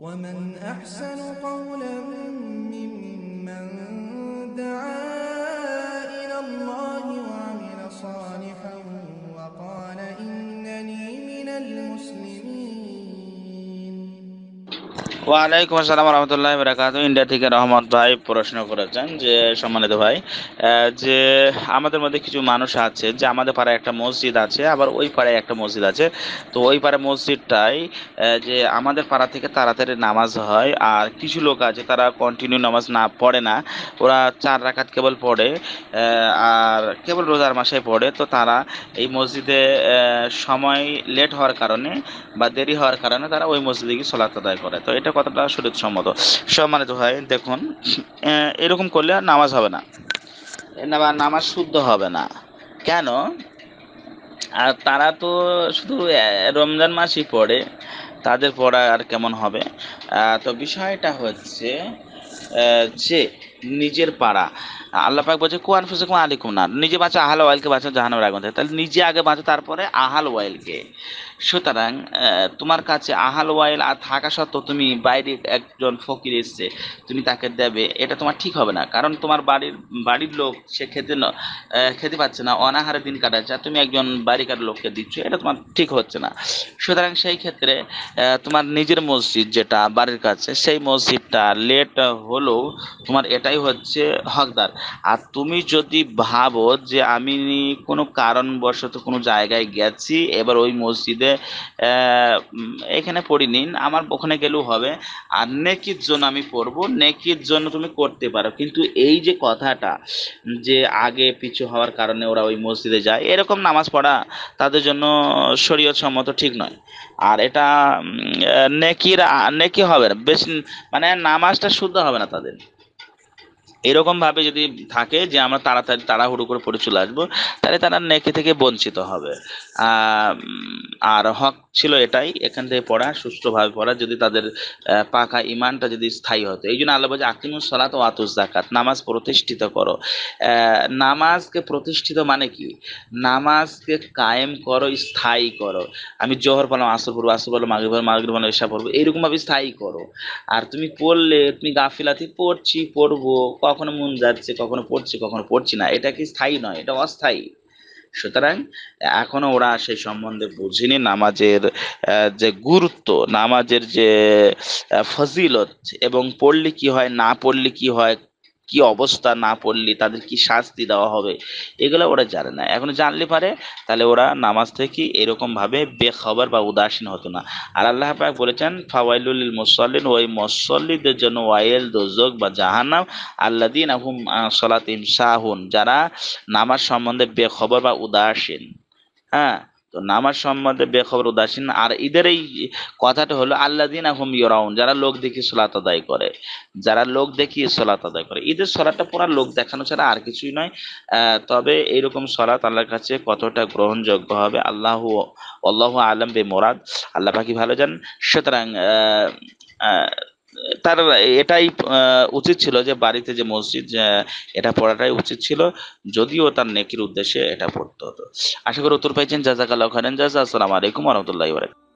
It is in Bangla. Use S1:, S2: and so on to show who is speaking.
S1: ومن أحسن قولا ممن دعا ওয়ালাইকুম আসসালাম রহমতুল্লাহ বরাকাত ইন্ডিয়া থেকে রহমত ভাই প্রশ্ন করেছেন যে সম্মানিত ভাই যে আমাদের মধ্যে কিছু মানুষ আছে যে আমাদের পাড়ায় একটা মসজিদ আছে আবার ওই পাড়ায় একটা মসজিদ আছে তো ওই পাড়ে মসজিদটাই যে আমাদের পাড়া থেকে তাড়াতাড়ি নামাজ হয় আর কিছু লোক আছে তারা কন্টিনিউ নামাজ না পড়ে না ওরা চার রাকাত কেবল পড়ে আর কেবল রোজার মাসে পড়ে তো তারা এই মসজিদে সময় লেট হওয়ার কারণে বা দেরি হওয়ার কারণে তারা ওই মসজিদে গিয়ে সলাত আদায় করে তো এটা কথাটা সম্মত সম্মানিত হয় দেখুন এরকম করলে আর নামাজ হবে না নামাজ শুদ্ধ হবে না কেন আর তারা তো শুধু রমজান মাসই পড়ে তাদের পড়া আর কেমন হবে তো বিষয়টা হচ্ছে যে নিজের পাড়া আল্লাহ পাক বলছে ফুসে ফুসুকুম আলিকুম না নিজে বাঁচা আহাল ওয়াইলকে বাঁচো জাহানোর আগুন থেকে তাহলে নিজে আগে বাঁচো তারপরে আহাল ওয়াইলকে সুতরাং তোমার কাছে আহাল ওয়াইল আর থাকা সত্ত্বেও তুমি বাইরে একজন ফকির এসছে তুমি তাকে দেবে এটা তোমার ঠিক হবে না কারণ তোমার বাড়ির বাড়ির লোক সে খেতে খেতে পাচ্ছে না অনাহারে দিন কাটাচ্ছে তুমি একজন বাড়িকার লোককে দিচ্ছ এটা তোমার ঠিক হচ্ছে না সুতরাং সেই ক্ষেত্রে তোমার নিজের মসজিদ যেটা বাড়ির কাছে সেই মসজিদটা লেট হলেও তোমার এটা সেটাই হচ্ছে হকদার আর তুমি যদি ভাবো যে আমি কোনো কারণবশত কোনো জায়গায় গেছি এবার ওই মসজিদে এখানে পড়ি নিন আমার ওখানে গেলেও হবে আর নেকির জন্য আমি পড়বো নেকির জন্য তুমি করতে পারো কিন্তু এই যে কথাটা যে আগে পিছু হওয়ার কারণে ওরা ওই মসজিদে যায় এরকম নামাজ পড়া তাদের জন্য শরীয়ত সম্মত ঠিক নয় আর এটা নেকির নেকি হবে না বেশ মানে নামাজটা শুদ্ধ হবে না তাদের এরকমভাবে যদি থাকে যে আমরা তাড়াতাড়ি তাড়াহুড়ো করে পড়ে চলে আসবো তাহলে তারা নেকে থেকে বঞ্চিত হবে আর হক ছিল এটাই এখান থেকে পড়া সুষ্ঠুভাবে পড়া যদি তাদের পাকা ইমানটা যদি স্থায়ী হতো এই জন্য আল্লাহ আকিমুস সালাত ও আতুস জাকাত নামাজ প্রতিষ্ঠিত করো নামাজকে প্রতিষ্ঠিত মানে কি নামাজকে কায়েম করো স্থায়ী করো আমি জোহর পালাম আসর পড়বো আসর পড়লাম মাগরিব পড়ো মাগরিব পড়লাম এসা পড়বো এরকমভাবে স্থায়ী করো আর তুমি পড়লে তুমি গাফিলাতি পড়ছি পড়বো কখনো মন যাচ্ছে কখনো পড়ছে কখনো পড়ছি না এটা কি স্থায়ী নয় এটা অস্থায়ী সুতরাং এখনো ওরা সেই সম্বন্ধে বুঝিনি নামাজের যে গুরুত্ব নামাজের যে ফজিলত এবং পড়লে কি হয় না পড়লে কি হয় কি অবস্থা না পড়লি তাদের কি শাস্তি দেওয়া হবে এগুলো ওরা জানে না এখন জানলে পারে তাহলে ওরা নামাজ থেকে এরকমভাবে বেখবর বা উদাসীন হতো না আর আল্লাহ পাক বলেছেন ফাওয়াইলুল মুসল্লিন ওই মুসল্লিদের জন্য ওয়াইল দোজক বা আল্লা আল্লাদিন আহম সলাতিম শাহুন যারা নামাজ সম্বন্ধে বেখবর বা উদাসীন হ্যাঁ তো নামাজ সম্বন্ধে বেখবর উদাসীন আর ঈদের এই কথাটা হলো আল্লা দিন আহম ইউরাউন যারা লোক দেখি সোলাত আদায় করে যারা লোক দেখিয়ে সোলাত আদায় করে ঈদের সলাটা পুরা লোক দেখানো ছাড়া আর কিছুই নয় তবে এইরকম সলাত আল্লাহর কাছে কতটা গ্রহণযোগ্য হবে আল্লাহ আল্লাহ আলম বে মোরাদ আল্লাহ পাখি ভালো যান সুতরাং তার এটাই উচিত ছিল যে বাড়িতে যে মসজিদ এটা পড়াটাই উচিত ছিল যদিও তার নেকির উদ্দেশ্যে এটা পড়তে হতো আশা করি উত্তর পাইছেন জাজাকাল্লাহ খারেন জাজা আসসালামু আলাইকুম রহমতুল্লাহ